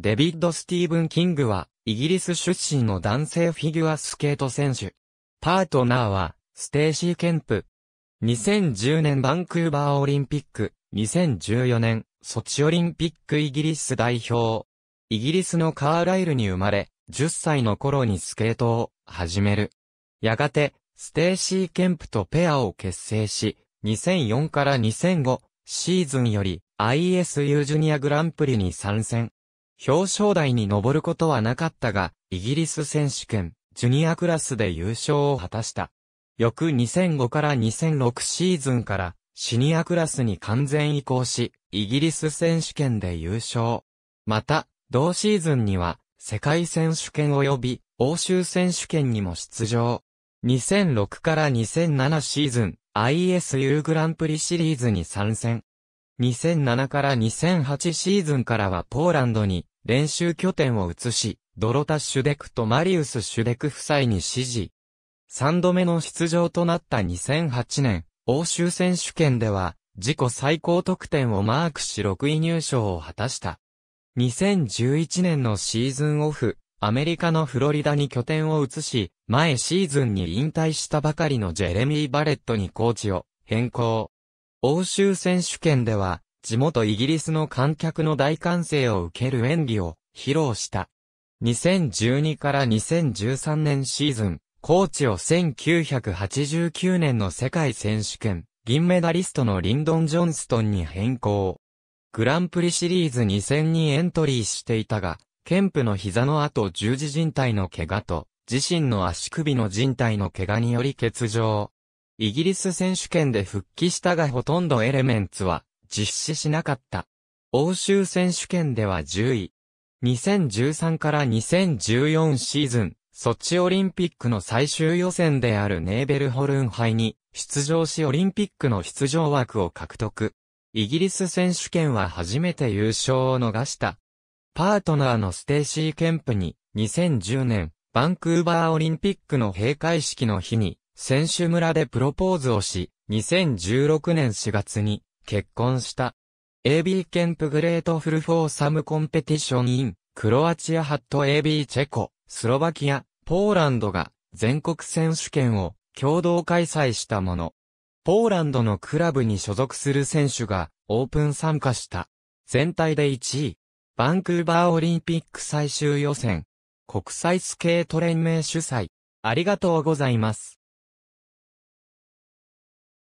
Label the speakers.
Speaker 1: デビッド・スティーブン・キングは、イギリス出身の男性フィギュアスケート選手。パートナーは、ステーシー・ケンプ。2010年バンクーバーオリンピック、2014年、ソチオリンピックイギリス代表。イギリスのカーライルに生まれ、10歳の頃にスケートを始める。やがて、ステーシー・ケンプとペアを結成し、2004から2005シーズンより ISU ジュニアグランプリに参戦。表彰台に上ることはなかったが、イギリス選手権、ジュニアクラスで優勝を果たした。翌2005から2006シーズンから、シニアクラスに完全移行し、イギリス選手権で優勝。また、同シーズンには、世界選手権及び、欧州選手権にも出場。2006から2007シーズン、ISU グランプリシリーズに参戦。2007から2008シーズンからはポーランドに練習拠点を移し、ドロタ・シュデクとマリウス・シュデク夫妻に指示。三度目の出場となった2008年、欧州選手権では、自己最高得点をマークし6位入賞を果たした。2011年のシーズンオフ、アメリカのフロリダに拠点を移し、前シーズンに引退したばかりのジェレミー・バレットにコーチを変更。欧州選手権では、地元イギリスの観客の大歓声を受ける演技を披露した。2012から2013年シーズン、コーチを1989年の世界選手権、銀メダリストのリンドン・ジョンストンに変更。グランプリシリーズ2 0 0 0にエントリーしていたが、ケンプの膝の後十字靭帯の怪我と、自身の足首の靭帯の怪我により欠場。イギリス選手権で復帰したがほとんどエレメンツは、実施しなかった。欧州選手権では10位。2013から2014シーズン、ソチオリンピックの最終予選であるネーベルホルン杯に出場しオリンピックの出場枠を獲得。イギリス選手権は初めて優勝を逃した。パートナーのステーシー・ケンプに2010年バンクーバーオリンピックの閉会式の日に選手村でプロポーズをし2016年4月に結婚した。AB ケンプグレートフルフォーサムコンペティションイン、クロアチアハット AB チェコ、スロバキア、ポーランドが全国選手権を共同開催したもの。ポーランドのクラブに所属する選手がオープン参加した。全体で1位。バンクーバーオリンピック最終予選。国際スケート連盟主催。ありがとうございます。